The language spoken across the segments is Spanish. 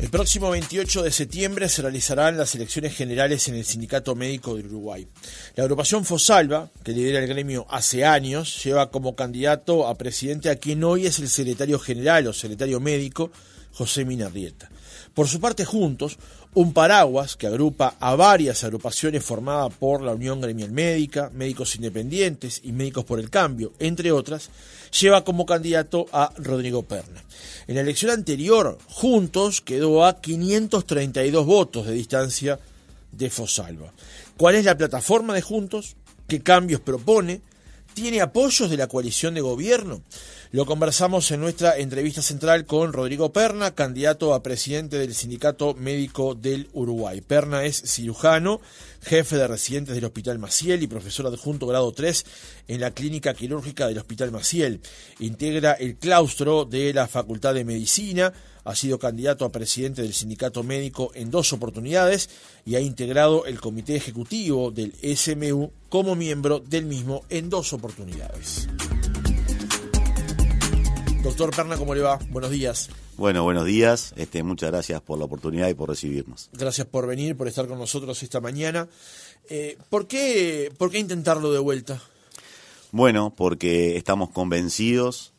El próximo 28 de septiembre se realizarán las elecciones generales en el Sindicato Médico de Uruguay. La agrupación Fosalva, que lidera el gremio hace años, lleva como candidato a presidente a quien hoy es el secretario general o secretario médico, José Minarrieta. Por su parte, juntos un paraguas que agrupa a varias agrupaciones formadas por la Unión Gremial Médica, Médicos Independientes y Médicos por el Cambio, entre otras, lleva como candidato a Rodrigo Perna. En la elección anterior, Juntos quedó a 532 votos de distancia de Fosalva. ¿Cuál es la plataforma de Juntos? ¿Qué cambios propone? ¿Tiene apoyos de la coalición de gobierno? Lo conversamos en nuestra entrevista central con Rodrigo Perna, candidato a presidente del Sindicato Médico del Uruguay. Perna es cirujano jefe de residentes del Hospital Maciel y profesor adjunto grado 3 en la Clínica Quirúrgica del Hospital Maciel. Integra el claustro de la Facultad de Medicina, ha sido candidato a presidente del sindicato médico en dos oportunidades y ha integrado el comité ejecutivo del SMU como miembro del mismo en dos oportunidades. Doctor Perna, ¿cómo le va? Buenos días. Bueno, buenos días. Este, muchas gracias por la oportunidad y por recibirnos. Gracias por venir, por estar con nosotros esta mañana. Eh, ¿por, qué, ¿Por qué intentarlo de vuelta? Bueno, porque estamos convencidos,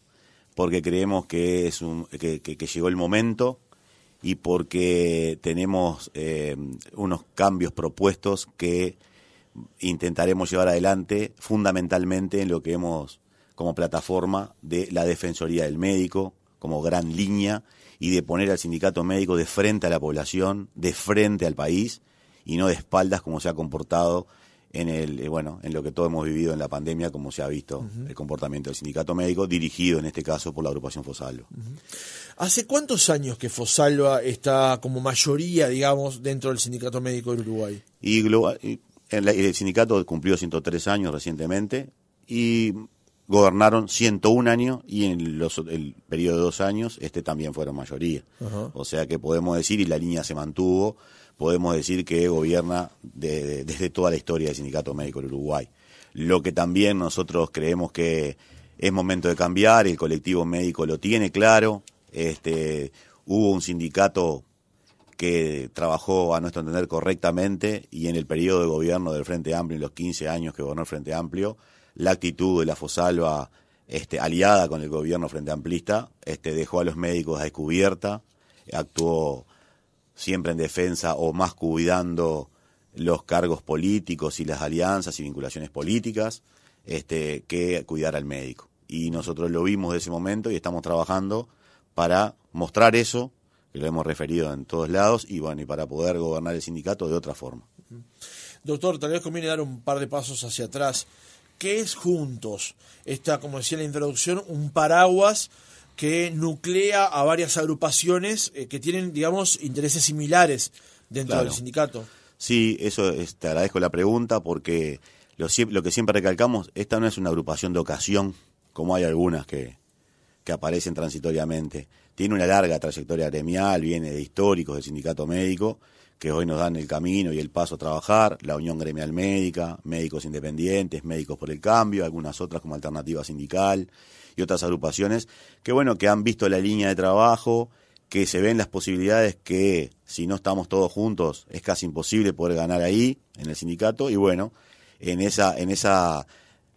porque creemos que, es que, llegó el momento y porque tenemos eh, unos cambios propuestos que intentaremos llevar adelante fundamentalmente en lo que hemos como plataforma de la Defensoría del Médico, como gran línea, y de poner al sindicato médico de frente a la población, de frente al país, y no de espaldas como se ha comportado en el eh, bueno en lo que todos hemos vivido en la pandemia como se ha visto el comportamiento del sindicato médico dirigido en este caso por la agrupación Fosalva hace cuántos años que Fosalva está como mayoría digamos dentro del sindicato médico de Uruguay y el sindicato cumplió 103 años recientemente y gobernaron 101 años y en los, el periodo de dos años este también fueron mayoría. O sea que podemos decir, y la línea se mantuvo, podemos decir que gobierna desde toda la historia del Sindicato Médico del Uruguay. Lo que también nosotros creemos que es momento de cambiar, el colectivo médico lo tiene claro, este, hubo un sindicato que trabajó a nuestro entender correctamente y en el periodo de gobierno del Frente Amplio, en los 15 años que gobernó el Frente Amplio, la actitud de la Fosalva este, aliada con el gobierno frente amplista, este, dejó a los médicos a descubierta, actuó siempre en defensa o más cuidando los cargos políticos y las alianzas y vinculaciones políticas este, que cuidar al médico. Y nosotros lo vimos de ese momento y estamos trabajando para mostrar eso, que lo hemos referido en todos lados, y bueno, y para poder gobernar el sindicato de otra forma. Doctor, tal vez conviene dar un par de pasos hacia atrás. ¿Qué es Juntos? Está, como decía en la introducción, un paraguas que nuclea a varias agrupaciones eh, que tienen, digamos, intereses similares dentro del sindicato. Sí, eso te agradezco la pregunta porque lo, que siempre recalcamos, esta no es una agrupación de ocasión, como hay algunas que, que aparecen transitoriamente. Tiene una larga trayectoria gremial, viene de históricos del sindicato médico que hoy nos dan el camino y el paso a trabajar, la Unión Gremial Médica, Médicos Independientes, Médicos por el Cambio, algunas otras como Alternativa Sindical y otras agrupaciones que bueno, que han visto la línea de trabajo, que se ven las posibilidades que si no estamos todos juntos es casi imposible poder ganar ahí en el sindicato y bueno, en esa en esa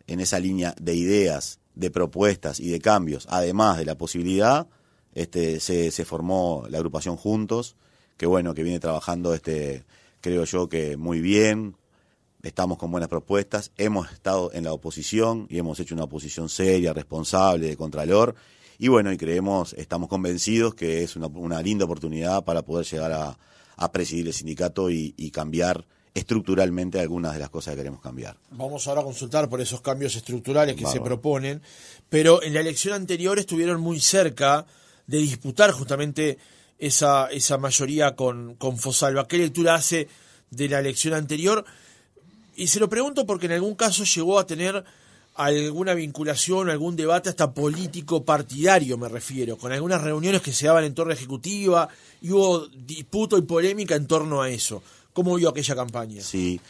en esa línea de ideas, de propuestas y de cambios, además de la posibilidad, este se, se formó la agrupación Juntos que bueno, que viene trabajando, este, creo yo que muy bien, estamos con buenas propuestas, hemos estado en la oposición y hemos hecho una oposición seria, responsable, de contralor, y bueno, y creemos, estamos convencidos que es una, linda oportunidad para poder llegar a, presidir el sindicato y, cambiar estructuralmente algunas de las cosas que queremos cambiar. Vamos ahora a consultar por esos cambios estructurales que se proponen, pero en la elección anterior estuvieron muy cerca de disputar justamente esa, esa mayoría con, con Fosalva. ¿Qué lectura hace de la elección anterior? Y se lo pregunto porque en algún caso llegó a tener alguna vinculación, algún debate hasta político partidario, me refiero, con algunas reuniones que se daban en torno a ejecutiva y hubo disputo y polémica en torno a eso. ¿Cómo vio aquella campaña? Sí.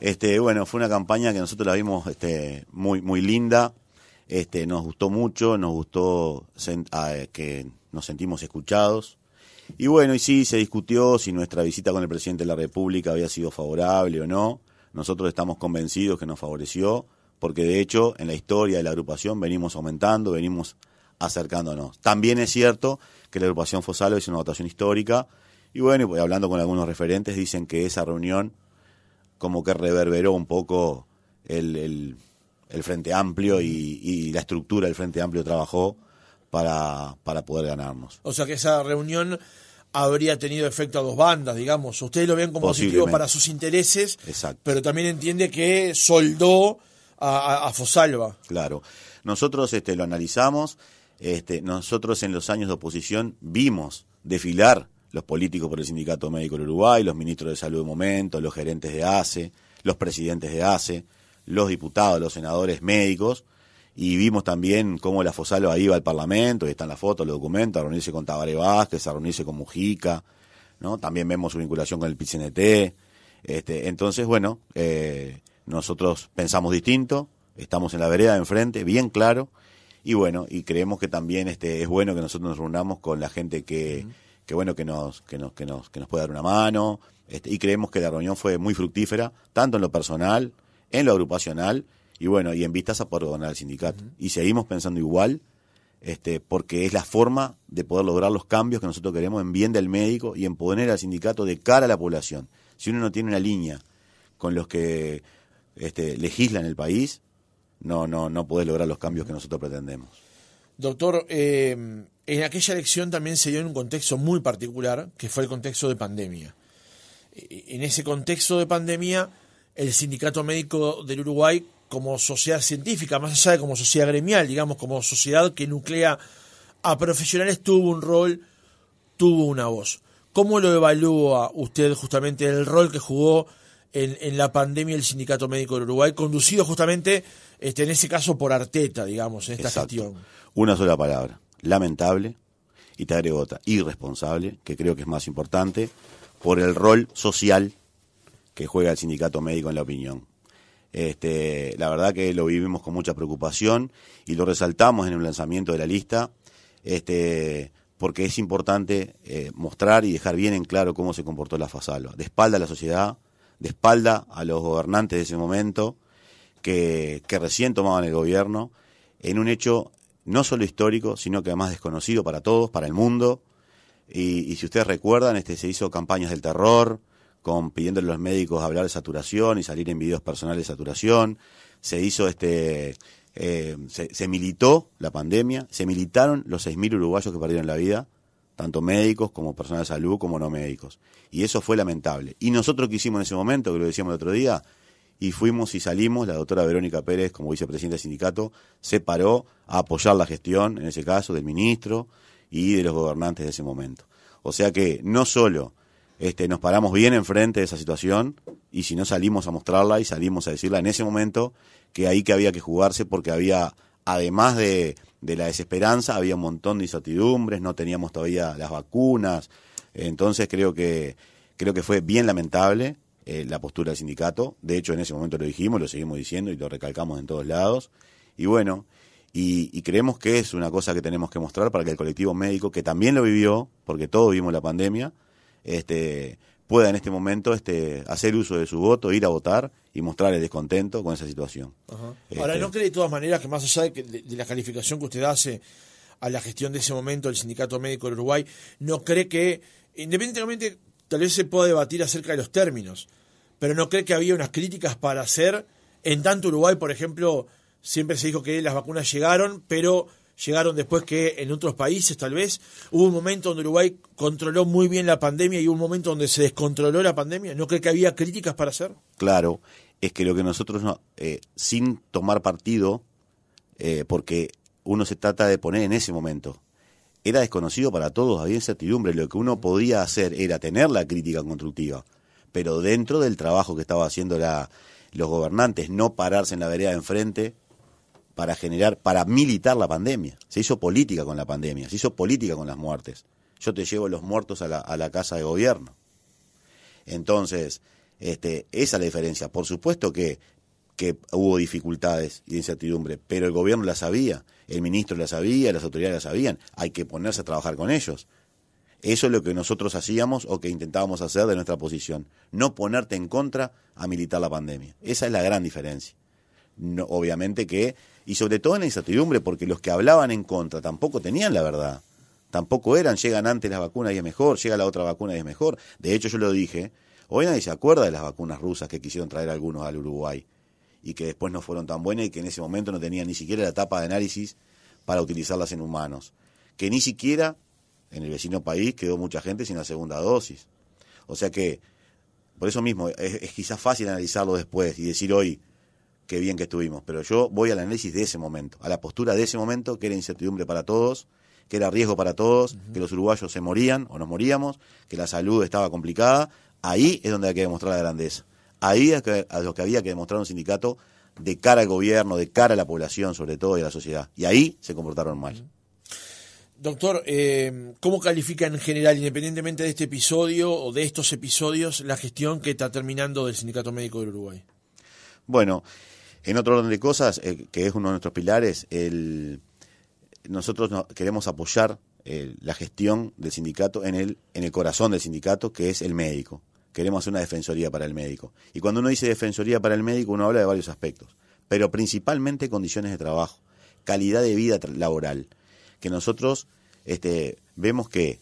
Este, bueno, fue una campaña que nosotros la vimos este, muy muy linda. Este, nos gustó mucho, nos gustó ah, eh, que nos sentimos escuchados. Y bueno, y sí, se discutió si nuestra visita con el presidente de la República había sido favorable o no. Nosotros estamos convencidos que nos favoreció, porque de hecho en la historia de la agrupación venimos aumentando, venimos acercándonos. También es cierto que la agrupación Fosal es una votación histórica, y bueno, y pues, hablando con algunos referentes, dicen que esa reunión como que reverberó un poco el, Frente Amplio y la estructura del Frente Amplio trabajó para, para poder ganarnos. O sea que esa reunión habría tenido efecto a dos bandas, digamos. Ustedes lo ven como positivo para sus intereses, pero también entiende que soldó a, Fosalva. Claro. Nosotros este, lo analizamos, este, nosotros en los años de oposición vimos desfilar los políticos por el Sindicato Médico del Uruguay, los ministros de Salud de momento, los gerentes de ACE, los presidentes de ACE, los diputados, los senadores médicos, y vimos también cómo la Fosalo ahí va al Parlamento, y están las fotos, los documentos, a reunirse con Tabaré Vázquez, a reunirse con Mujica, ¿no? También vemos su vinculación con el PCNT. Este, entonces, bueno, eh, nosotros pensamos distinto, estamos en la vereda de enfrente, bien claro, y bueno, y creemos que también este, es bueno que nosotros nos reunamos con la gente que, que bueno, que nos, que nos, que nos, puede dar una mano, este, y creemos que la reunión fue muy fructífera, tanto en lo personal, en lo agrupacional, y bueno, y en vistas a poder gobernar el sindicato. Y seguimos pensando igual, este, porque es la forma de poder lograr los cambios que nosotros queremos en bien del médico y en poner al sindicato de cara a la población. Si uno no tiene una línea con los que este, legisla en el país, no, no, no podés lograr los cambios que nosotros pretendemos. Doctor, eh, en aquella elección también se dio en un contexto muy particular, que fue el contexto de pandemia. E, e, en ese contexto de pandemia, el Sindicato Médico del Uruguay como sociedad científica, más allá de como sociedad gremial, digamos, como sociedad que nuclea a profesionales, tuvo un rol, tuvo una voz. ¿Cómo lo evalúa usted justamente el rol que jugó en, en la pandemia el Sindicato Médico del Uruguay, conducido justamente, este, en ese caso, por Arteta, digamos, en esta Exacto. Una sola palabra, lamentable, y te agrego irresponsable, que creo que es más importante, por el rol social que juega el Sindicato Médico en la opinión. Este, la verdad que lo vivimos con mucha preocupación y lo resaltamos en el lanzamiento de la lista, este, porque es importante eh, mostrar y dejar bien en claro cómo se comportó la Fasalva, de espalda a la sociedad, de espalda a los gobernantes de ese momento, que, que recién tomaban el gobierno, en un hecho no solo histórico, sino que además desconocido para todos, para el mundo. Y, y si ustedes recuerdan, este, se hizo campañas del terror, con pidiéndole a los médicos hablar de saturación y salir en videos personales de saturación. Se hizo este. Eh, se, se, militó la pandemia, se militaron los 6.000 uruguayos que perdieron la vida, tanto médicos como personal de salud como no médicos. Y eso fue lamentable. Y nosotros que hicimos en ese momento, que lo decíamos el otro día, y fuimos y salimos, la doctora Verónica Pérez, como vicepresidenta del sindicato, se paró a apoyar la gestión, en ese caso, del ministro y de los gobernantes de ese momento. O sea que no solo este, nos paramos bien enfrente de esa situación y si no salimos a mostrarla y salimos a decirla en ese momento que ahí que había que jugarse porque había, además de, la desesperanza, había un montón de incertidumbres, no teníamos todavía las vacunas, entonces creo que, creo que fue bien lamentable eh, la postura del sindicato, de hecho en ese momento lo dijimos, lo seguimos diciendo y lo recalcamos en todos lados, y bueno, y, creemos que es una cosa que tenemos que mostrar para que el colectivo médico, que también lo vivió, porque todos vivimos la pandemia, este, pueda en este momento este, hacer uso de su voto, ir a votar y mostrar el descontento con esa situación. Este, Ahora, ¿no cree de todas maneras que más allá de, de la calificación que usted hace a la gestión de ese momento del Sindicato Médico del Uruguay, no cree que, independientemente, tal vez se pueda debatir acerca de los términos, pero no cree que había unas críticas para hacer, en tanto Uruguay, por ejemplo, siempre se dijo que las vacunas llegaron, pero llegaron después que en otros países tal vez. Hubo un momento donde Uruguay controló muy bien la pandemia y un momento donde se descontroló la pandemia. ¿No cree que había críticas para hacer? Claro, es que lo que nosotros, no, eh, sin tomar partido, eh, porque uno se trata de poner en ese momento, era desconocido para todos, había incertidumbre. Lo que uno podía hacer era tener la crítica constructiva, pero dentro del trabajo que estaba haciendo la, los gobernantes, no pararse en la vereda de enfrente para generar, para militar la pandemia. Se hizo política con la pandemia, se hizo política con las muertes. Yo te llevo los muertos a la, casa de gobierno. Entonces, este, esa es la diferencia. Por supuesto que, hubo dificultades y incertidumbre, pero el gobierno la sabía, el ministro la sabía, las autoridades la sabían. Hay que ponerse a trabajar con ellos. Eso es lo que nosotros hacíamos o que intentábamos hacer de nuestra posición. No ponerte en contra a militar la pandemia. Esa es la gran diferencia obviamente que, y sobre todo en la incertidumbre, porque los que hablaban en contra tampoco tenían la verdad, tampoco eran, llegan antes las vacunas y es mejor, llega la otra vacuna y es mejor. De hecho, yo lo dije, hoy nadie se acuerda de las vacunas rusas que quisieron traer algunos al Uruguay y que después no fueron tan buenas y que en ese momento no tenían ni siquiera la etapa de análisis para utilizarlas en humanos, que ni siquiera en el vecino país quedó mucha gente sin la segunda dosis. O sea que, por eso mismo, es quizás fácil analizarlo después y decir hoy, qué bien que estuvimos. Pero yo voy al análisis de ese momento, a la postura de ese momento, que era incertidumbre para todos, que era riesgo para todos, que los uruguayos se morían o nos moríamos, que la salud estaba complicada. Ahí es donde hay que demostrar la grandeza. Ahí es a lo que había que demostrar un sindicato de cara al gobierno, de cara a la población, sobre todo, y a la sociedad. Y ahí se comportaron mal. Doctor, eh, ¿cómo califica en general, independientemente de este episodio o de estos episodios, la gestión que está terminando del Sindicato Médico del Uruguay? Bueno, en otro orden de cosas, eh, que es uno de nuestros pilares, nosotros queremos apoyar eh, la gestión del sindicato en el, en el corazón del sindicato, que es el médico. Queremos hacer una defensoría para el médico. Y cuando uno dice defensoría para el médico, uno habla de varios aspectos, pero principalmente condiciones de trabajo, calidad de vida laboral, que nosotros este, vemos que,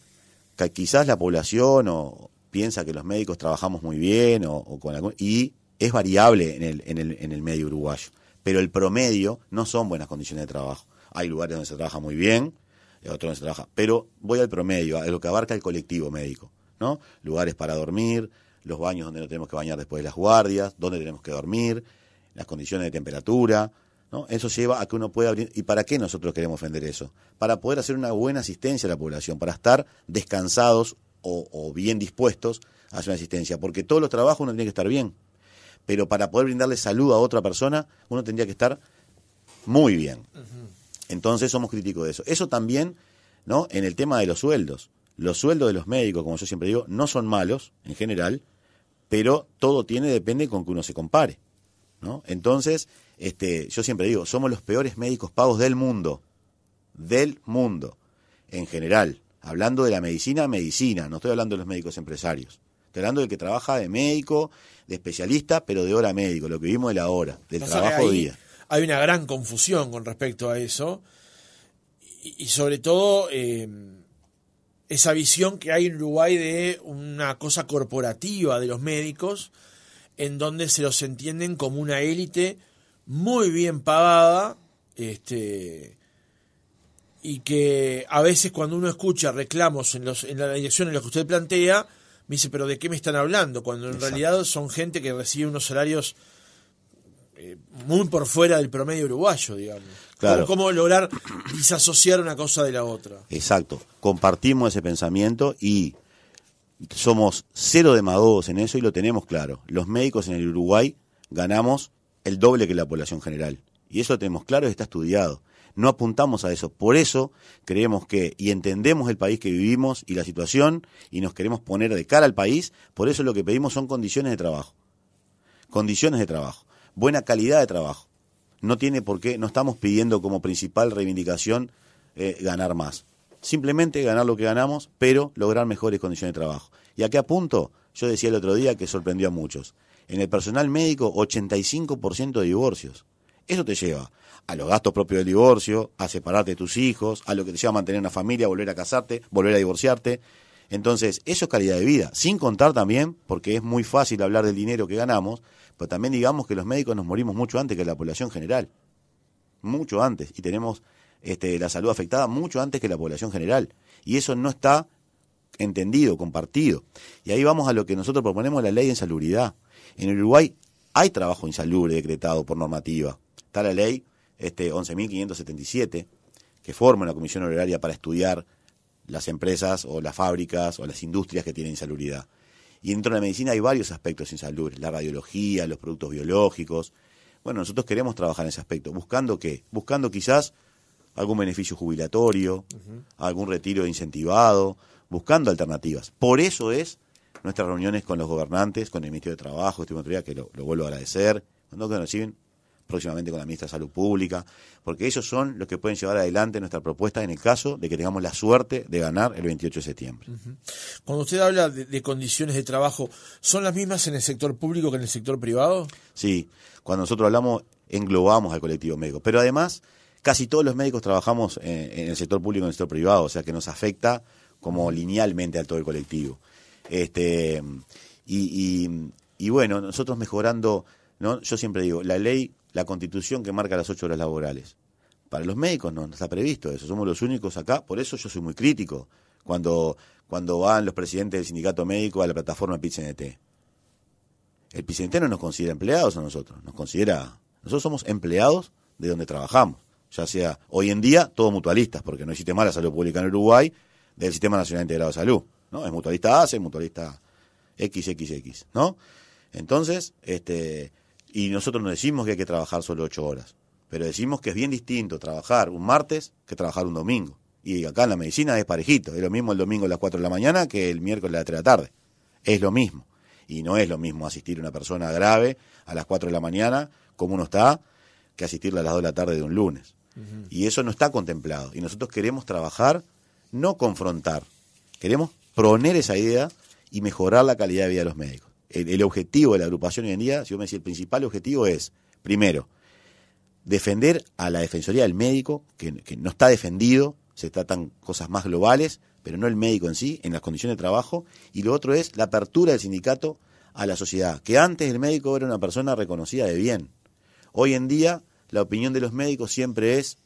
quizás la población o piensa que los médicos trabajamos muy bien o, con y es variable en el, medio uruguayo, pero el promedio no son buenas condiciones de trabajo. Hay lugares donde se trabaja muy bien, eh, otros donde se trabaja, pero voy al promedio, a lo que abarca el colectivo médico, ¿no? Lugares para dormir, los baños donde no tenemos que bañar después de las guardias, donde tenemos que dormir, las condiciones de temperatura, ¿no? Eso lleva a que uno pueda abrir. ¿Y para qué nosotros queremos vender eso? Para poder hacer una buena asistencia a la población, para estar descansados o, o bien dispuestos a hacer una asistencia, porque todos los trabajos uno tiene que estar bien pero para poder brindarle salud a otra persona, uno tendría que estar muy bien. Entonces somos críticos de eso. Eso también, ¿no? En el tema de los sueldos. Los sueldos de los médicos, como yo siempre digo, no son malos en general, pero todo tiene, depende con que uno se compare. ¿no? Entonces, este, yo siempre digo, somos los peores médicos pagos del mundo. Del mundo. En general. Hablando de la medicina, medicina. No estoy hablando de los médicos empresarios. Estoy hablando del que trabaja de médico, de especialista, pero de hora médico, lo que vimos de la hora, del trabajo día. Hay una gran confusión con respecto a eso y, sobre todo eh, esa visión que hay en Uruguay de una cosa corporativa de los médicos, en donde se los entienden como una élite muy bien pagada, este, y que a veces cuando uno escucha reclamos en, los, en la dirección en la que usted plantea, me dice, pero ¿de qué me están hablando? Cuando en realidad son gente que recibe unos salarios eh, muy por fuera del promedio uruguayo, digamos. Claro. ¿Cómo, lograr disasociar una cosa de la otra? Exacto, compartimos ese pensamiento y somos cero de demagogos en eso y lo tenemos claro. Los médicos en el Uruguay ganamos el doble que la población general. Y eso lo tenemos claro y está estudiado. No apuntamos a eso. Por eso creemos que, y entendemos el país que vivimos y la situación, y nos queremos poner de cara al país, por eso lo que pedimos son condiciones de trabajo. Condiciones de trabajo. Buena calidad de trabajo. No tiene por qué, no estamos pidiendo como principal reivindicación eh, ganar más. Simplemente ganar lo que ganamos, pero lograr mejores condiciones de trabajo. ¿Y a qué apunto? Yo decía el otro día que sorprendió a muchos. En el personal médico, 85% de divorcios. Eso te lleva a los gastos propios del divorcio, a separarte de tus hijos, a lo que te lleva a mantener una familia, volver a casarte, volver a divorciarte. Entonces, eso es calidad de vida, sin contar también, porque es muy fácil hablar del dinero que ganamos, pero también digamos que los médicos nos morimos mucho antes que la población general, mucho antes, y tenemos este, la salud afectada mucho antes que la población general, y eso no está entendido, compartido. Y ahí vamos a lo que nosotros proponemos la ley de insalubridad. En Uruguay hay trabajo insalubre decretado por normativa, Está la ley este, 11.577 que forma la comisión horaria para estudiar las empresas o las fábricas o las industrias que tienen insalubridad. Y dentro de la medicina hay varios aspectos insalubres, la radiología, los productos biológicos. Bueno, nosotros queremos trabajar en ese aspecto, buscando qué? Buscando quizás algún beneficio jubilatorio, algún retiro incentivado, buscando alternativas. Por eso es nuestras reuniones con los gobernantes, con el Ministerio de Trabajo, este que lo, vuelvo a agradecer, cuando nos reciben próximamente con la ministra de Salud Pública, porque ellos son los que pueden llevar adelante nuestra propuesta en el caso de que tengamos la suerte de ganar el 28 de septiembre. Cuando usted habla de, condiciones de trabajo, ¿son las mismas en el sector público que en el sector privado? Sí, cuando nosotros hablamos englobamos al colectivo médico, pero además casi todos los médicos trabajamos en, el sector público y en el sector privado, o sea que nos afecta como linealmente a todo el colectivo. Este, y, y bueno, nosotros mejorando, yo siempre digo, la ley la constitución que marca las ocho horas laborales. Para los médicos no, está previsto eso, somos los únicos acá, por eso yo soy muy crítico cuando, cuando van los presidentes del sindicato médico a la plataforma PITCNT. El PITCNT no nos considera empleados a nosotros, nos considera, nosotros somos empleados de donde trabajamos, ya sea hoy en día todos mutualistas, porque no existe más la salud pública en Uruguay del Sistema Nacional Integrado de Salud, ¿no? Es mutualista A, es mutualista XXX, ¿no? Entonces, este, y nosotros no decimos que hay que trabajar solo ocho horas, pero decimos que es bien distinto trabajar un martes que trabajar un domingo. Y acá en la medicina es parejito, es lo mismo el domingo a las cuatro de la mañana que el miércoles a las tres de la tarde. Es lo mismo. Y no es lo mismo asistir a una persona grave a las cuatro de la mañana, como uno está, que asistirla a las dos de la tarde de un lunes. Y eso no está contemplado. Y nosotros queremos trabajar, no confrontar. Queremos proponer esa idea y mejorar la calidad de vida de los médicos el, objetivo de la agrupación hoy en día, si yo me decía, el principal objetivo es, primero, defender a la Defensoría del Médico, que no está defendido, se tratan cosas más globales, pero no el médico en sí, en las condiciones de trabajo, y lo otro es la apertura del sindicato a la sociedad, que antes el médico era una persona reconocida de bien. Hoy en día la opinión de los médicos siempre es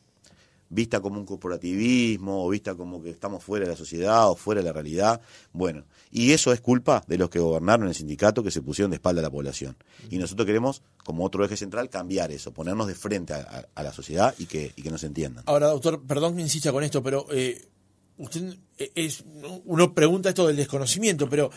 vista como un corporativismo o vista como que estamos fuera de la sociedad o fuera de la realidad. Bueno, y eso es culpa de los que gobernaron el sindicato que se pusieron de espalda a la población. Y nosotros queremos, como otro eje central, cambiar eso, ponernos de frente a, la sociedad y que, que nos entiendan. Ahora, doctor, perdón que insista con esto, pero eh, usted eh, es, uno pregunta esto del desconocimiento, pero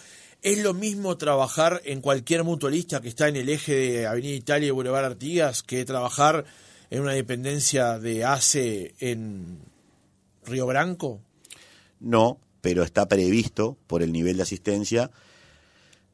¿es lo mismo trabajar en cualquier mutualista que está en el eje de Avenida Italia y Boulevard Artigas que trabajar en una dependencia de ACE en Río Branco? No, pero está previsto por el nivel de asistencia.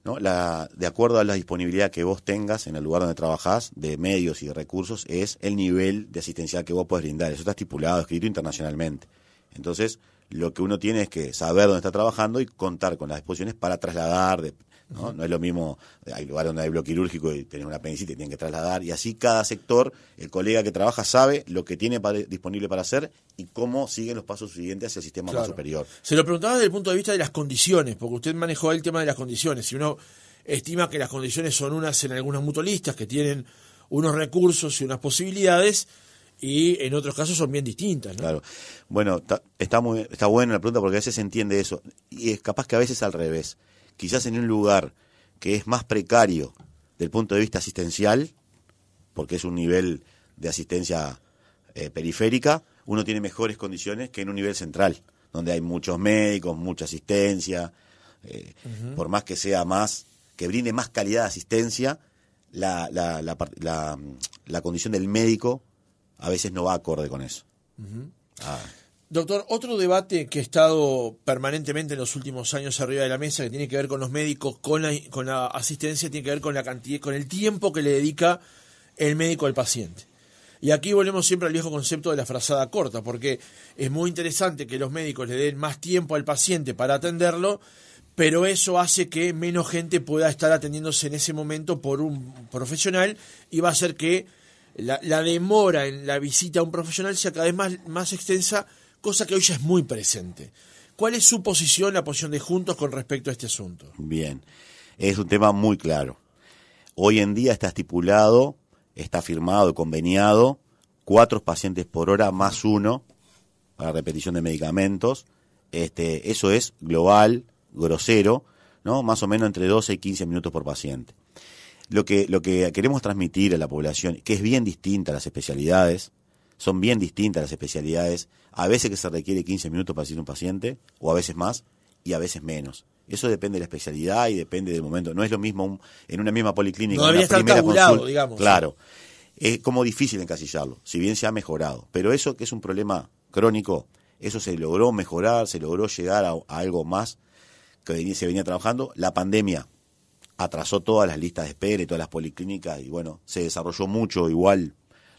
¿no? La, de acuerdo a la disponibilidad que vos tengas en el lugar donde trabajás, de medios y de recursos, es el nivel de asistencia que vos podés brindar. Eso está estipulado, escrito internacionalmente. Entonces, lo que uno tiene es que saber dónde está trabajando y contar con las disposiciones para trasladar de ¿no? No es lo mismo, hay lugar donde hay bloque quirúrgico y tiene una apendicitis y tienen que trasladar. Y así cada sector, el colega que trabaja sabe lo que tiene disponible para hacer y cómo siguen los pasos siguientes hacia el sistema más superior. Se lo preguntaba desde el punto de vista de las condiciones, porque usted manejó el tema de las condiciones. Si uno estima que las condiciones son unas en algunas mutualistas que tienen unos recursos y unas posibilidades y en otros casos son bien distintas. Claro. Bueno, está, muy, está buena la pregunta porque a veces se entiende eso y es capaz que a veces al revés quizás en un lugar que es más precario del punto de vista asistencial, porque es un nivel de asistencia eh, periférica, uno tiene mejores condiciones que en un nivel central, donde hay muchos médicos, mucha asistencia, eh, por más que sea más, que brinde más calidad de asistencia, la, la, condición del médico a veces no va acorde con eso. Doctor, otro debate que ha estado permanentemente en los últimos años arriba de la mesa, que tiene que ver con los médicos, con la, asistencia, tiene que ver con la cantidad, con el tiempo que le dedica el médico al paciente. Y aquí volvemos siempre al viejo concepto de la frazada corta, porque es muy interesante que los médicos le den más tiempo al paciente para atenderlo, pero eso hace que menos gente pueda estar atendiéndose en ese momento por un profesional y va a hacer que la, demora en la visita a un profesional sea cada vez más, más extensa cosa que hoy ya es muy presente. ¿Cuál es su posición, la posición de Juntos con respecto a este asunto? Bien, es un tema muy claro. Hoy en día está estipulado, está firmado, conveniado, cuatro pacientes por hora más uno para repetición de medicamentos. Este, eso es global, grosero, ¿no? Más o menos entre 12 y 15 minutos por paciente. Lo que, lo que queremos transmitir a la población, que es bien distinta a las especialidades, son bien distintas las especialidades. A veces que se requiere 15 minutos para a un paciente, o a veces más, y a veces menos. Eso depende de la especialidad y depende del momento. No es lo mismo en una misma policlínica. No debería primera digamos. Claro. Es como difícil encasillarlo, si bien se ha mejorado. Pero eso que es un problema crónico, eso se logró mejorar, se logró llegar a, a algo más que se venía trabajando. La pandemia atrasó todas las listas de espera y todas las policlínicas y bueno, se desarrolló mucho igual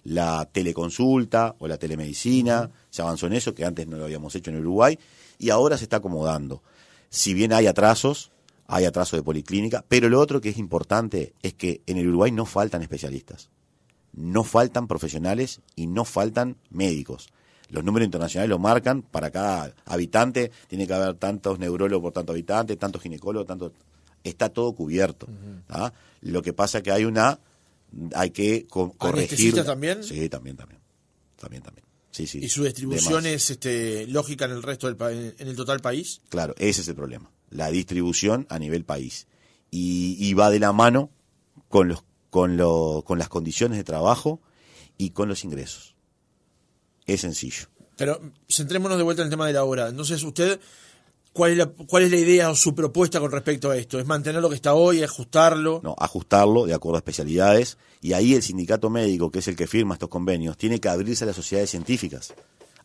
la teleconsulta o la telemedicina, se avanzó en eso, que antes no lo habíamos hecho en Uruguay, y ahora se está acomodando. Si bien hay atrasos, hay atraso de policlínica, pero lo otro que es importante es que en el Uruguay no faltan especialistas, no faltan profesionales y no faltan médicos. Los números internacionales lo marcan, para cada habitante tiene que haber tantos neurólogos por tanto habitante, tantos ginecólogos, tanto Está todo cubierto. Lo que pasa es que hay una hay que corregir. también? Sí, también, también. También, también. Sí, ¿Y su distribución es este, lógica en el resto del en el total país? Claro, ese es el problema. La distribución a nivel país. Y, va de la mano con, los, con, con las condiciones de trabajo y con los ingresos. Es sencillo. Pero centrémonos de vuelta en el tema de la obra. Entonces, usted ¿Cuál es, la, idea o su propuesta con respecto a esto? ¿Es mantener lo que está hoy, ajustarlo? No, ajustarlo de acuerdo a especialidades. Y ahí el sindicato médico, que es el que firma estos convenios, tiene que abrirse a las sociedades científicas,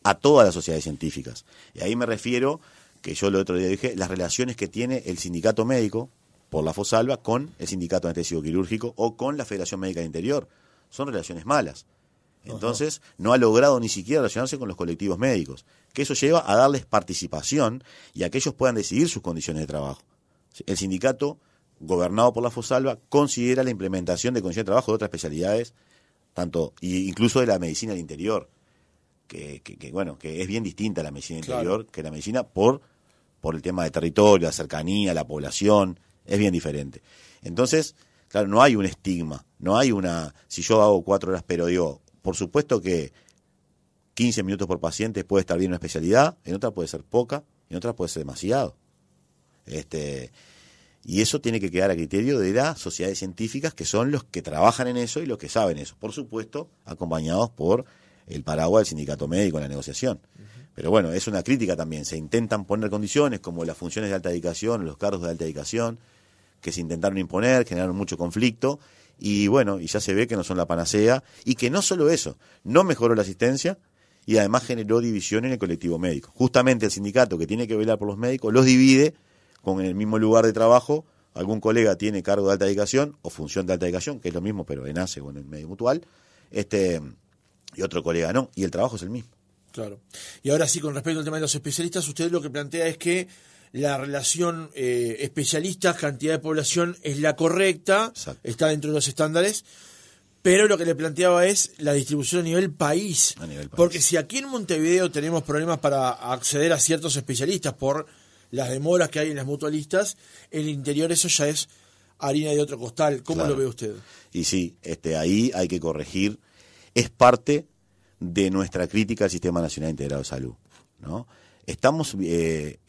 a todas las sociedades científicas. Y ahí me refiero, que yo lo otro día dije, las relaciones que tiene el sindicato médico, por la Fosalva, con el sindicato anestésico quirúrgico o con la Federación Médica de Interior. Son relaciones malas. Entonces, no ha logrado ni siquiera relacionarse con los colectivos médicos que eso lleva a darles participación y a que ellos puedan decidir sus condiciones de trabajo. El sindicato, gobernado por la Fosalva, considera la implementación de condiciones de trabajo de otras especialidades, tanto incluso de la medicina del interior, que, bueno, que es bien distinta a la medicina del interior que la medicina por, por el tema de territorio, la cercanía, la población, es bien diferente. Entonces, claro, no hay un estigma, no hay una, si yo hago cuatro horas, pero digo, por supuesto que 15 minutos por paciente puede estar bien una especialidad, en otra puede ser poca, en otra puede ser demasiado. Este, y eso tiene que quedar a criterio de las sociedades científicas que son los que trabajan en eso y los que saben eso. Por supuesto, acompañados por el paraguas del sindicato médico en la negociación. Pero bueno, es una crítica también. Se intentan poner condiciones como las funciones de alta dedicación, los cargos de alta dedicación, que se intentaron imponer, generaron mucho conflicto. Y bueno, y ya se ve que no son la panacea. Y que no solo eso, no mejoró la asistencia, y además generó división en el colectivo médico. Justamente el sindicato que tiene que velar por los médicos los divide con el mismo lugar de trabajo. Algún colega tiene cargo de alta dedicación o función de alta dedicación, que es lo mismo, pero en ACE con el medio mutual, este, y otro colega no, y el trabajo es el mismo. Claro. Y ahora sí, con respecto al tema de los especialistas, usted lo que plantea es que la relación eh, especialistas-cantidad de población es la correcta, está dentro de los estándares pero lo que le planteaba es la distribución a nivel país. Porque si aquí en Montevideo tenemos problemas para acceder a ciertos especialistas por las demoras que hay en las mutualistas, el interior eso ya es harina de otro costal. ¿Cómo lo ve usted? Y sí, este, ahí hay que corregir. Es parte de nuestra crítica al Sistema Nacional Integrado de Salud. ¿no? Estamos, eh,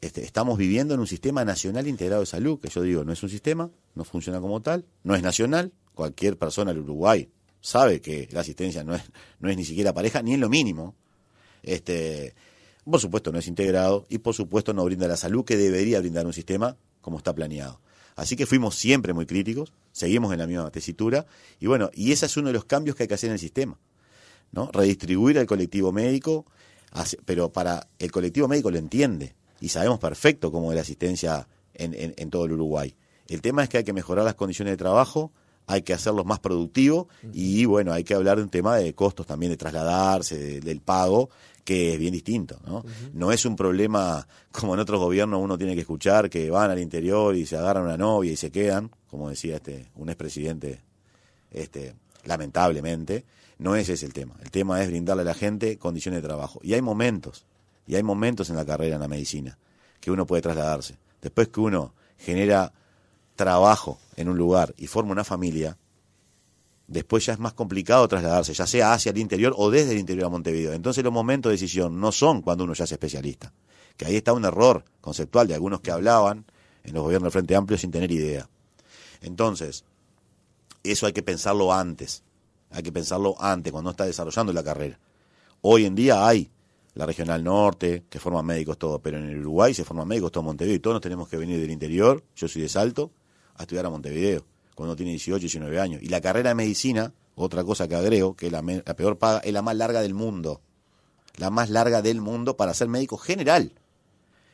este, estamos viviendo en un sistema nacional integrado de salud, que yo digo, no es un sistema, no funciona como tal, no es nacional, cualquier persona del Uruguay sabe que la asistencia no es, no es ni siquiera pareja, ni en lo mínimo. Este, por supuesto, no es integrado y por supuesto no brinda la salud que debería brindar un sistema como está planeado. Así que fuimos siempre muy críticos, seguimos en la misma tesitura y bueno, y ese es uno de los cambios que hay que hacer en el sistema. ¿no? Redistribuir al colectivo médico, pero para el colectivo médico lo entiende y sabemos perfecto cómo es la asistencia en todo el Uruguay. El tema es que hay que mejorar las condiciones de trabajo, hay que hacerlos más productivos y bueno, hay que hablar de un tema de costos también de trasladarse, del pago, que es bien distinto, ¿no? No es un problema como en otros gobiernos uno tiene que escuchar que van al interior y se agarran una novia y se quedan, como decía este un expresidente este lamentablemente, no ese es el tema. El tema es brindarle a la gente condiciones de trabajo. Y hay momentos, y hay momentos en la carrera en la medicina que uno puede trasladarse. Después que uno genera trabajo en un lugar y forma una familia, después ya es más complicado trasladarse, ya sea hacia el interior o desde el interior a Montevideo. Entonces los momentos de decisión no son cuando uno ya es especialista, que ahí está un error conceptual de algunos que hablaban en los gobiernos del Frente Amplio sin tener idea. Entonces, eso hay que pensarlo antes, hay que pensarlo antes, cuando uno está desarrollando la carrera. Hoy en día hay la regional norte, que forma médicos todo, pero en el Uruguay se forman médicos todo Montevideo y todos nos tenemos que venir del interior, yo soy de Salto, a estudiar a Montevideo cuando tiene 18, 19 años. Y la carrera de medicina, otra cosa que agrego, que es la, peor paga, es la más larga del mundo. La más larga del mundo para ser médico general.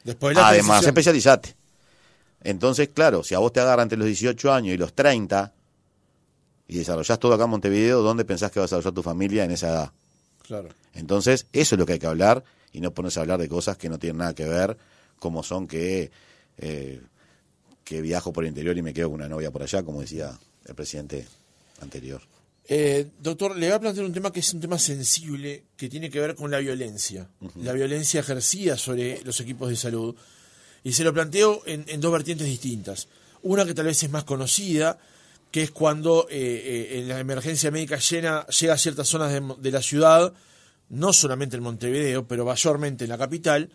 Después Además, especializate. Entonces, claro, si a vos te agarran entre los 18 años y los 30 y desarrollás todo acá en Montevideo, ¿dónde pensás que vas a desarrollar tu familia en esa edad? Claro. Entonces, eso es lo que hay que hablar y no ponerse a hablar de cosas que no tienen nada que ver, como son que eh, que viajo por el interior y me quedo con una novia por allá, como decía el presidente anterior. Eh, doctor, le voy a plantear un tema que es un tema sensible, que tiene que ver con la violencia, la violencia ejercida sobre los equipos de salud. Y se lo planteo en, dos vertientes distintas. Una que tal vez es más conocida, que es cuando eh, eh, en la emergencia médica llena, llega a ciertas zonas de, la ciudad, no solamente en Montevideo, pero mayormente en la capital,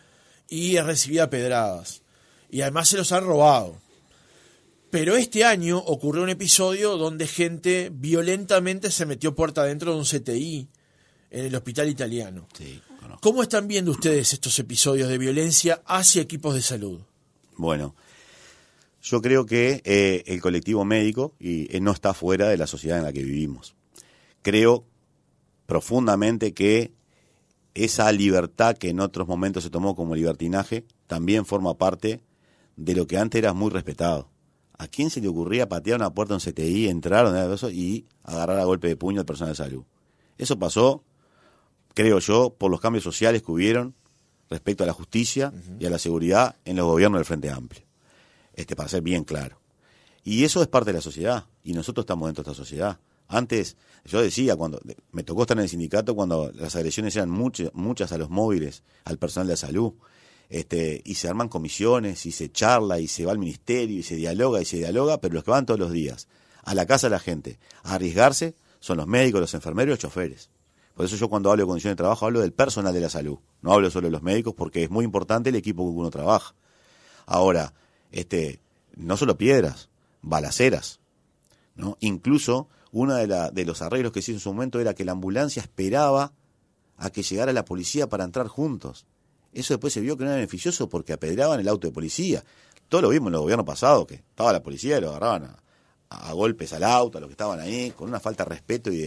y es recibida pedradas. Y además se los han robado. Pero este año ocurrió un episodio donde gente violentamente se metió puerta adentro de un CTI en el hospital italiano. ¿Cómo están viendo ustedes estos episodios de violencia hacia equipos de salud? Bueno, yo creo que eh, el colectivo médico y, eh, no está fuera de la sociedad en la que vivimos. Creo profundamente que esa libertad que en otros momentos se tomó como libertinaje también forma parte de lo que antes era muy respetado ¿A quién se le ocurría patear una puerta en un CTI, entrar y agarrar a golpe de puño al personal de salud? Eso pasó, creo yo, por los cambios sociales que hubieron respecto a la justicia y a la seguridad en los gobiernos del Frente Amplio. Este, para ser bien claro. Y eso es parte de la sociedad, y nosotros estamos dentro de esta sociedad. Antes, yo decía, cuando me tocó estar en el sindicato, cuando las agresiones eran muchas, muchas a los móviles, al personal de salud, este, y se arman comisiones, y se charla, y se va al ministerio, y se dialoga, y se dialoga, pero los que van todos los días a la casa de la gente a arriesgarse son los médicos, los enfermeros, los choferes. Por eso yo cuando hablo de condiciones de trabajo hablo del personal de la salud, no hablo solo de los médicos porque es muy importante el equipo que uno trabaja. Ahora, este, no solo piedras, balaceras, ¿no? Incluso uno de, de los arreglos que se en su momento era que la ambulancia esperaba a que llegara la policía para entrar juntos. Eso después se vio que no era beneficioso porque apedraban el auto de policía. Todo lo vimos en los gobiernos pasados, que estaba la policía y lo agarraban a, golpes al auto, a los que estaban ahí, con una falta de respeto y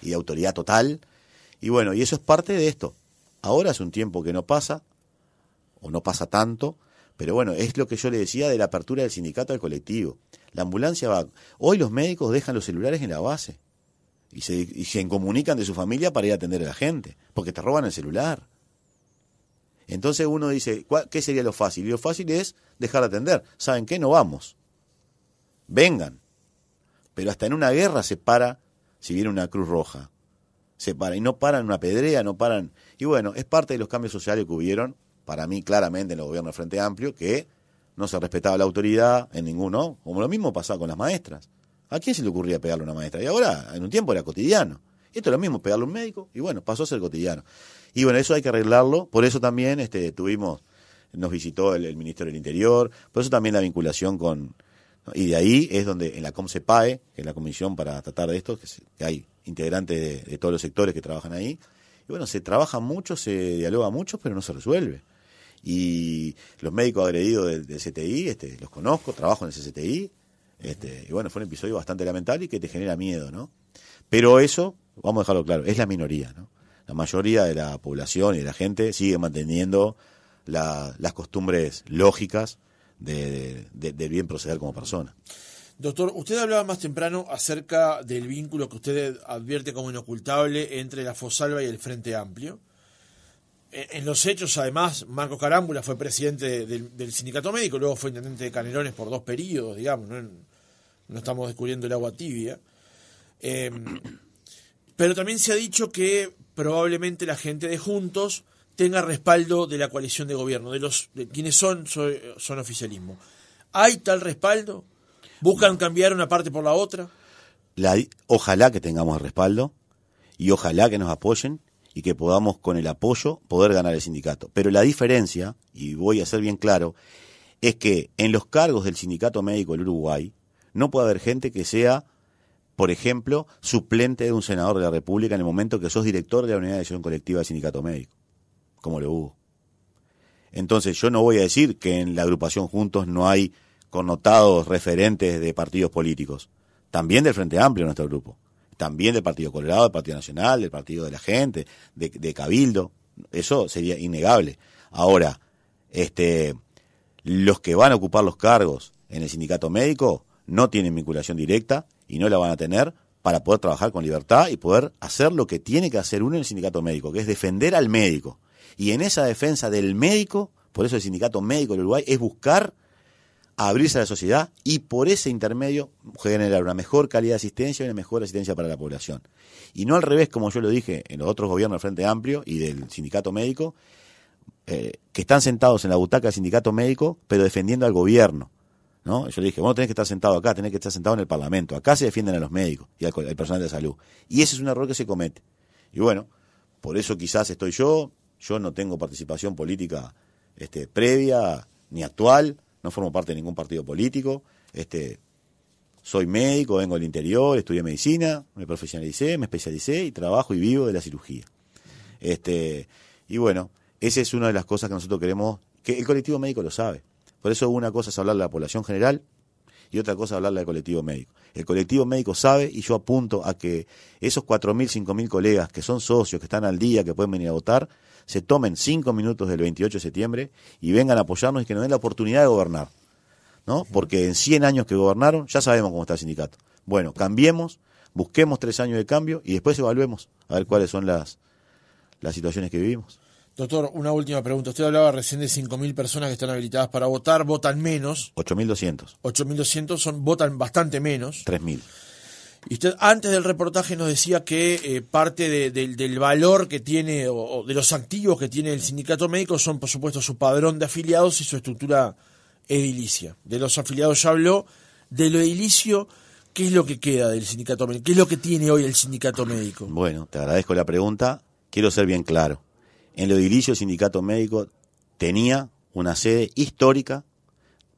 de, autoridad total. Y bueno, y eso es parte de esto. Ahora es un tiempo que no pasa, o no pasa tanto, pero bueno, es lo que yo le decía de la apertura del sindicato al colectivo. La ambulancia va. Hoy los médicos dejan los celulares en la base y se, y se incomunican de su familia para ir a atender a la gente, porque te roban el celular. Entonces uno dice, ¿qué sería lo fácil? Y lo fácil es dejar de atender. ¿Saben qué? No vamos. Vengan. Pero hasta en una guerra se para, si viene una Cruz Roja, se para. Y no paran una pedrea, no paran. Y bueno, es parte de los cambios sociales que hubieron, para mí claramente en los gobiernos del Frente Amplio, que no se respetaba la autoridad en ninguno, como lo mismo pasaba con las maestras. ¿A quién se le ocurría pegarle a una maestra? Y ahora, en un tiempo era cotidiano. Esto es lo mismo, pegarle a un médico, y bueno, pasó a ser cotidiano. Y bueno, eso hay que arreglarlo. Por eso también este, tuvimos, nos visitó el, ministro del Interior, por eso también la vinculación con... Y de ahí es donde en la Comcepae, que es la comisión para tratar de esto, que, hay integrantes de, todos los sectores que trabajan ahí, y bueno, se trabaja mucho, se dialoga mucho, pero no se resuelve. Y los médicos agredidos del, CTI, este, los conozco, trabajo en el CTI, este, y bueno, fue un episodio bastante lamentable y que te genera miedo, ¿no? Pero eso, vamos a dejarlo claro, es la minoría, ¿no? la mayoría de la población y de la gente sigue manteniendo las costumbres lógicas de, bien proceder como persona. Doctor, usted hablaba más temprano acerca del vínculo que usted advierte como inocultable entre la Fosalva y el Frente Amplio. En los hechos, además, Marco Carámbula fue presidente del, sindicato médico, luego fue intendente de Canelones por dos periodos, digamos, no, estamos descubriendo el agua tibia. Eh, pero también se ha dicho que probablemente la gente de Juntos tenga respaldo de la coalición de gobierno, de los quienes son, son, oficialismo. ¿Hay tal respaldo? ¿Buscan cambiar una parte por la otra? ojalá que tengamos respaldo y ojalá que nos apoyen y que podamos con el apoyo poder ganar el sindicato. Pero la diferencia, y voy a ser bien claro, es que en los cargos del Sindicato Médico del Uruguay no puede haber gente que sea por ejemplo, suplente de un senador de la República en el momento que sos director de la unidad de Acción colectiva del sindicato médico, como lo hubo. Entonces, yo no voy a decir que en la agrupación Juntos no hay connotados referentes de partidos políticos, también del Frente Amplio nuestro grupo, también del Partido Colorado, del Partido Nacional, del Partido de la Gente, de, de Cabildo, eso sería innegable. Ahora, este, los que van a ocupar los cargos en el sindicato médico no tienen vinculación directa y no la van a tener para poder trabajar con libertad y poder hacer lo que tiene que hacer uno en el sindicato médico, que es defender al médico. Y en esa defensa del médico, por eso el sindicato médico del Uruguay es buscar abrirse a la sociedad y por ese intermedio generar una mejor calidad de asistencia y una mejor asistencia para la población. Y no al revés, como yo lo dije en los otros gobiernos del Frente Amplio y del sindicato médico, eh, que están sentados en la butaca del sindicato médico, pero defendiendo al gobierno. ¿no? Yo le dije, no tenés que estar sentado acá, tenés que estar sentado en el Parlamento. Acá se defienden a los médicos y al, personal de salud. Y ese es un error que se comete. Y bueno, por eso quizás estoy yo, yo no tengo participación política este, previa ni actual, no formo parte de ningún partido político, este, soy médico, vengo del interior, estudié medicina, me profesionalicé, me especialicé y trabajo y vivo de la cirugía. Este, y bueno, esa es una de las cosas que nosotros queremos, que el colectivo médico lo sabe. Por eso una cosa es hablar de la población general y otra cosa es hablar del colectivo médico. El colectivo médico sabe y yo apunto a que esos 4.000, 5.000 colegas que son socios, que están al día, que pueden venir a votar, se tomen 5 minutos del 28 de septiembre y vengan a apoyarnos y que nos den la oportunidad de gobernar. ¿no? Porque en 100 años que gobernaron ya sabemos cómo está el sindicato. Bueno, cambiemos, busquemos tres años de cambio y después evaluemos a ver cuáles son las, las situaciones que vivimos. Doctor, una última pregunta. Usted hablaba recién de 5.000 personas que están habilitadas para votar, votan menos. 8.200. 8.200 son, votan bastante menos. 3.000. Y usted antes del reportaje nos decía que eh, parte del valor que tiene o, de los activos que tiene el sindicato médico son, por supuesto, su padrón de afiliados y su estructura edilicia. De los afiliados ya habló, de lo edilicio, ¿qué es lo que queda del sindicato médico? ¿Qué es lo que tiene hoy el sindicato médico? Bueno, te agradezco la pregunta. Quiero ser bien claro en edilicio el sindicato médico tenía una sede histórica,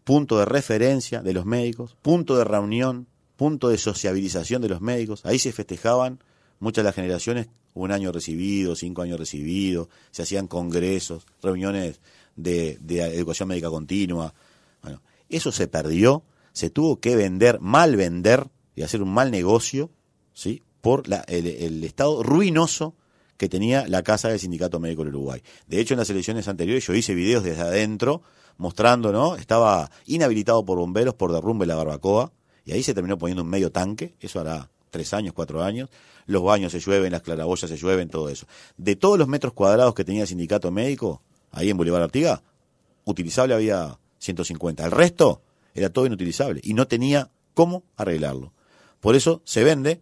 punto de referencia de los médicos, punto de reunión, punto de sociabilización de los médicos. Ahí se festejaban muchas de las generaciones un año recibido, cinco años recibido, se hacían congresos, reuniones de, educación médica continua. Bueno, eso se perdió, se tuvo que vender, mal vender y hacer un mal negocio, ¿sí? por la, el estado ruinoso que tenía la casa del Sindicato Médico del Uruguay. De hecho, en las elecciones anteriores yo hice videos desde adentro mostrando, ¿no? Estaba inhabilitado por bomberos por derrumbe la barbacoa y ahí se terminó poniendo un medio tanque, eso hará tres años, cuatro años, los baños se llueven, las claraboyas se llueven, todo eso. De todos los metros cuadrados que tenía el Sindicato Médico, ahí en Bolívar Artiga, utilizable había 150. El resto era todo inutilizable y no tenía cómo arreglarlo. Por eso se vende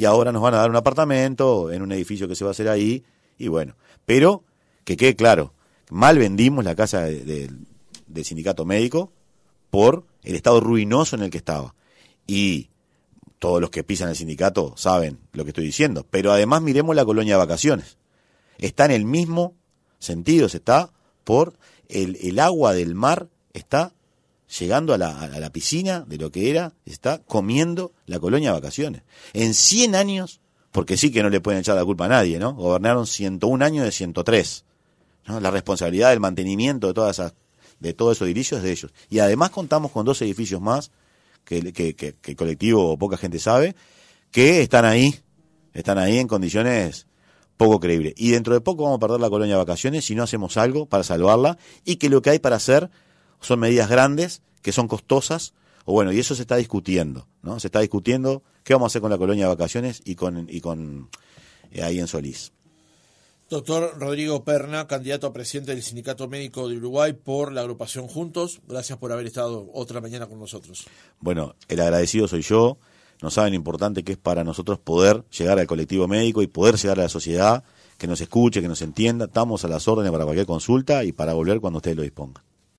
y ahora nos van a dar un apartamento en un edificio que se va a hacer ahí, y bueno, pero que quede claro, mal vendimos la casa del sindicato médico por el estado ruinoso en el que estaba. Y todos los que pisan el sindicato saben lo que estoy diciendo, pero además miremos la colonia de vacaciones. Está en el mismo sentido, se está por el, el agua del mar, está llegando a la, piscina de lo que era, está comiendo la colonia de vacaciones. En 100 años, porque sí que no le pueden echar la culpa a nadie, ¿no? Gobernaron 101 años de 103. ¿no? La responsabilidad del mantenimiento de todas esas de todos esos edificios es de ellos. Y además contamos con dos edificios más, que, que el colectivo o poca gente sabe, que están ahí, están ahí en condiciones poco creíbles. Y dentro de poco vamos a perder la colonia de vacaciones si no hacemos algo para salvarla y que lo que hay para hacer son medidas grandes, que son costosas, o bueno, y eso se está discutiendo, ¿no? Se está discutiendo qué vamos a hacer con la colonia de vacaciones y con, y con eh, ahí en Solís. Doctor Rodrigo Perna, candidato a presidente del Sindicato Médico de Uruguay por la agrupación Juntos, gracias por haber estado otra mañana con nosotros. Bueno, el agradecido soy yo, no saben lo importante que es para nosotros poder llegar al colectivo médico y poder llegar a la sociedad, que nos escuche, que nos entienda, estamos a las órdenes para cualquier consulta y para volver cuando ustedes lo dispongan.